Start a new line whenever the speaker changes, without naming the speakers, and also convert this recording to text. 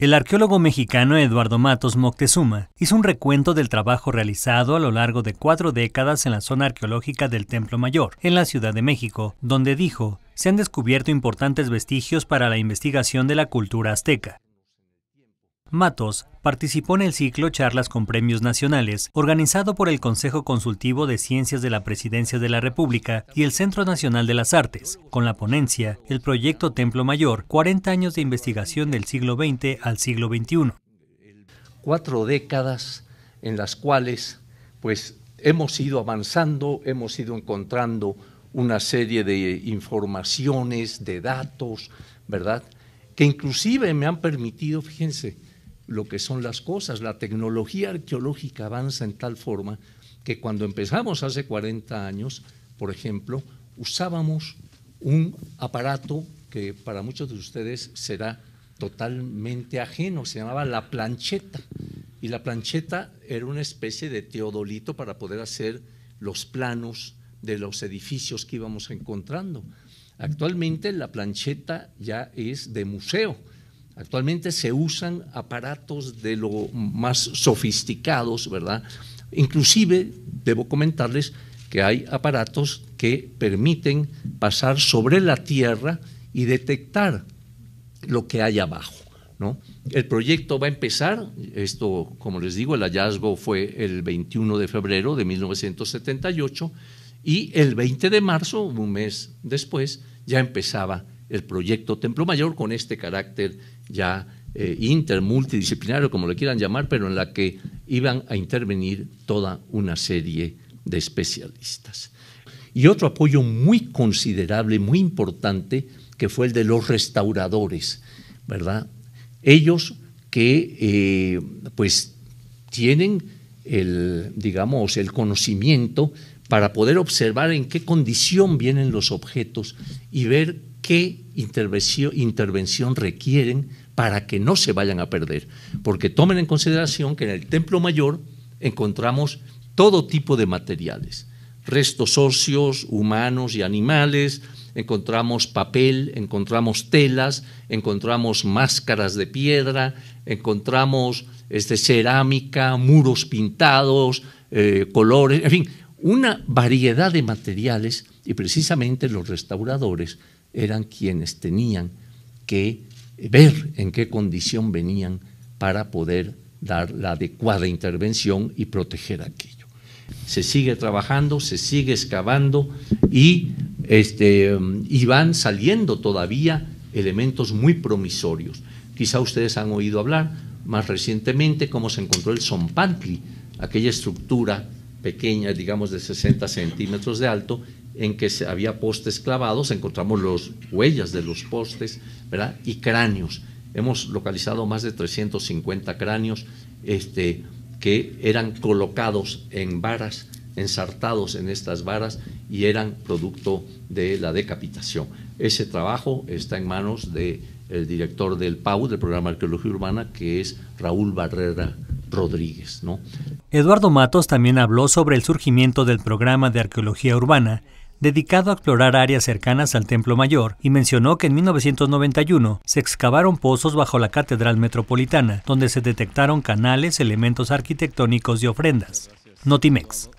El arqueólogo mexicano Eduardo Matos Moctezuma hizo un recuento del trabajo realizado a lo largo de cuatro décadas en la zona arqueológica del Templo Mayor, en la Ciudad de México, donde dijo, se han descubierto importantes vestigios para la investigación de la cultura azteca. Matos participó en el ciclo Charlas con Premios Nacionales, organizado por el Consejo Consultivo de Ciencias de la Presidencia de la República y el Centro Nacional de las Artes, con la ponencia El Proyecto Templo Mayor, 40 años de investigación del siglo XX al siglo XXI. Cuatro décadas en las cuales pues, hemos ido avanzando,
hemos ido encontrando una serie de informaciones, de datos, ¿verdad? Que inclusive me han permitido, fíjense, lo que son las cosas. La tecnología arqueológica avanza en tal forma que cuando empezamos hace 40 años, por ejemplo, usábamos un aparato que para muchos de ustedes será totalmente ajeno, se llamaba la plancheta. Y la plancheta era una especie de teodolito para poder hacer los planos de los edificios que íbamos encontrando. Actualmente la plancheta ya es de museo Actualmente se usan aparatos de lo más sofisticados, ¿verdad? Inclusive, debo comentarles que hay aparatos que permiten pasar sobre la Tierra y detectar lo que hay abajo, ¿no? El proyecto va a empezar, esto, como les digo, el hallazgo fue el 21 de febrero de 1978 y el 20 de marzo, un mes después, ya empezaba el proyecto Templo Mayor con este carácter ya eh, intermultidisciplinario, como le quieran llamar, pero en la que iban a intervenir toda una serie de especialistas. Y otro apoyo muy considerable, muy importante, que fue el de los restauradores, ¿verdad? Ellos que eh, pues tienen el, digamos, el conocimiento para poder observar en qué condición vienen los objetos y ver qué intervención, requieren para que no se vayan a perder. Porque tomen en consideración que en el Templo Mayor encontramos todo tipo de materiales, restos óseos, humanos y animales, encontramos papel, encontramos telas, encontramos máscaras de piedra, encontramos este, cerámica, muros pintados, eh, colores, en fin, una variedad de materiales y precisamente los restauradores eran quienes tenían que ver en qué condición venían para poder dar la adecuada intervención y proteger aquello. Se sigue trabajando, se sigue excavando y, este, van saliendo todavía elementos muy promisorios. Quizá ustedes han oído hablar más recientemente cómo se encontró el Zompantli, aquella estructura pequeña, digamos de 60 centímetros de alto, en que había postes clavados, encontramos las huellas de los postes, ¿verdad? Y cráneos. Hemos localizado más de 350 cráneos este, que eran colocados en varas, ensartados en estas varas y eran producto de la decapitación. Ese trabajo está en manos del director del PAU, del Programa de Arqueología Urbana, que es Raúl Barrera Rodríguez. ¿no?
Eduardo Matos también habló sobre el surgimiento del Programa de Arqueología Urbana dedicado a explorar áreas cercanas al Templo Mayor, y mencionó que en 1991 se excavaron pozos bajo la Catedral Metropolitana, donde se detectaron canales, elementos arquitectónicos y ofrendas. Notimex.